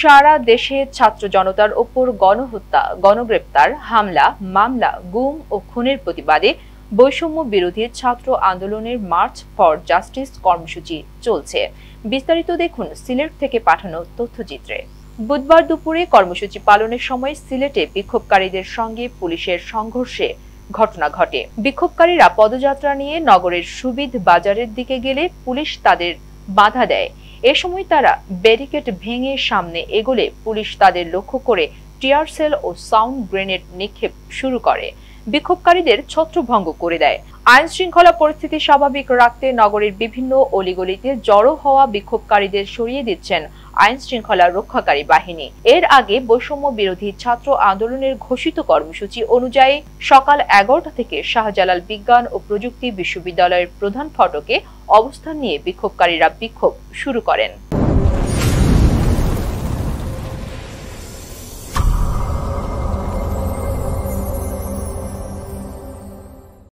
সারা দেশে ছাত্র জনতার ওপর গণহত্যা গণগ্রেপ্তার হামলা মামলা গুম ও খুনের প্রতিবাদে বৈষম্য বিরোধী ছাত্র আন্দোলনের মার্চ ফর জাস্টিস কর্মসূচি চলছে বিস্তারিত দেখুন সিলেট থেকে পাঠানো তথ্যচিত্রে বুধবার দুপুরে কর্মসূচি পালনের সময় সিলেটে বিক্ষোভকারীদের সঙ্গে পুলিশের সংঘর্ষে ঘটনা ঘটে বিক্ষোভকারীরা পদযাত্রা নিয়ে নগরের সুবিধ বাজারের দিকে গেলে পুলিশ তাদের বাধা দেয় এ সময় তারা ব্যারিকেড ভেঙে সামনে এগোলে পুলিশ তাদের লক্ষ্য করে টিয়ার সেল ও সাউন্ড গ্রেনেড নিক্ষেপ শুরু করে বিক্ষোভকারীদের ছত্রভঙ্গ করে দেয় আইন শৃঙ্খলা পরিস্থিতি স্বাভাবিক রাখতে নগরের বিভিন্ন অলিগলিতে জড়ো হওয়া বিক্ষোভকারীদের সরিয়ে দিচ্ছেন আইন শৃঙ্খলা রক্ষাকারী বাহিনী এর আগে বৈষম্য বিরোধী ছাত্র আন্দোলনের ঘোষিত কর্মসূচি অনুযায়ী সকাল এগারোটা থেকে শাহজালাল বিজ্ঞান ও প্রযুক্তি বিশ্ববিদ্যালয়ের প্রধান ফটকে অবস্থান নিয়ে বিক্ষোভকারীরা বিক্ষোভ শুরু করেন